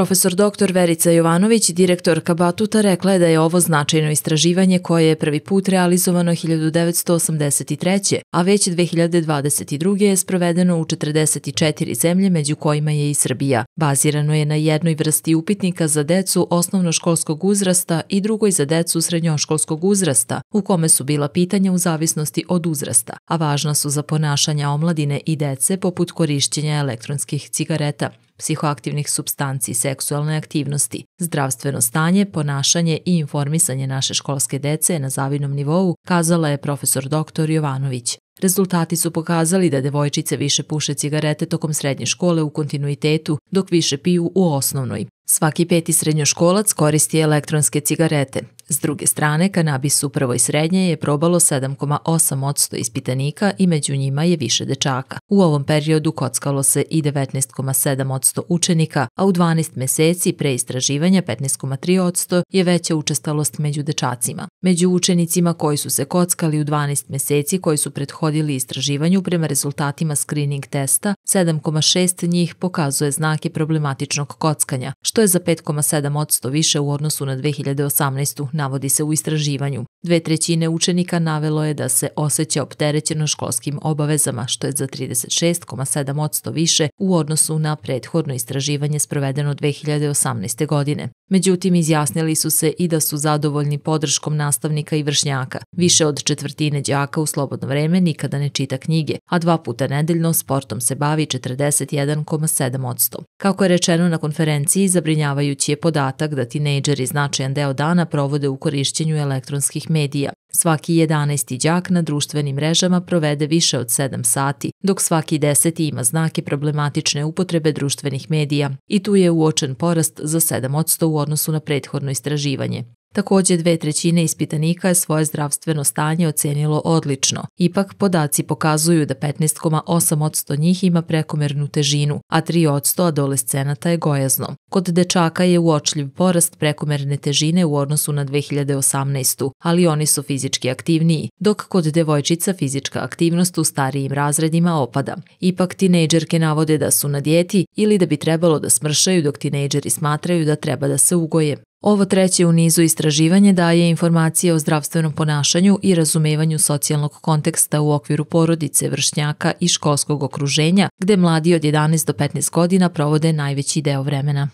Profesor dr. Verica Jovanović, direktorka Batuta, rekla je da je ovo značajno istraživanje koje je prvi put realizovano 1983. a već 2022. je sprovedeno u 44 zemlje, među kojima je i Srbija. Bazirano je na jednoj vrsti upitnika za decu osnovnoškolskog uzrasta i drugoj za decu srednjoškolskog uzrasta, u kome su bila pitanja u zavisnosti od uzrasta, a važna su za ponašanja omladine i dece poput korišćenja elektronskih cigareta psihoaktivnih substanci, seksualne aktivnosti, zdravstveno stanje, ponašanje i informisanje naše školske dece na zavidnom nivou, kazala je profesor dr. Jovanović. Rezultati su pokazali da devojčice više puše cigarete tokom srednje škole u kontinuitetu, dok više piju u osnovnoj. Svaki peti srednjoškolac koristi elektronske cigarete. S druge strane, kanabis u prvoj srednje je probalo 7,8% ispitanika i među njima je više dečaka. U ovom periodu kockalo se i 19,7% učenika, a u 12 meseci pre istraživanja 15,3% je veća učestalost među dečacima. Među učenicima koji su se kockali u 12 meseci koji su prethodili istraživanju prema rezultatima screening testa, 7,6 njih pokazuje znake problematičnog kockanja, što što je za 5,7% više u odnosu na 2018. navodi se u istraživanju. Dve trećine učenika navelo je da se osjeća opterećeno školskim obavezama, što je za 36,7% više u odnosu na prethodno istraživanje sprovedeno 2018. godine. Međutim, izjasnili su se i da su zadovoljni podrškom nastavnika i vršnjaka. Više od četvrtine đaka u slobodno vreme nikada ne čita knjige, a dva puta nedeljno sportom se bavi 41,7%. Kako je rečeno na konferenciji za zabrinjavajući je podatak da tinejdžeri značajan deo dana provode u korišćenju elektronskih medija. Svaki 11. đak na društvenim mrežama provede više od 7 sati, dok svaki 10. ima znake problematične upotrebe društvenih medija i tu je uočen porast za 7% u odnosu na prethodno istraživanje. Takođe, dve trećine ispitanika je svoje zdravstveno stanje ocenilo odlično. Ipak, podaci pokazuju da 15,8% njih ima prekomernu težinu, a 3% adolescenata je gojazno. Kod dečaka je uočljiv porast prekomerne težine u odnosu na 2018. ali oni su fizički aktivniji, dok kod devojčica fizička aktivnost u starijim razredima opada. Ipak, tinejdžerke navode da su na dijeti ili da bi trebalo da smršaju dok tinejdžeri smatraju da treba da se ugoje. Ovo treće u nizu istraživanje daje informacije o zdravstvenom ponašanju i razumevanju socijalnog konteksta u okviru porodice, vršnjaka i školskog okruženja, gde mladi od 11 do 15 godina provode najveći deo vremena.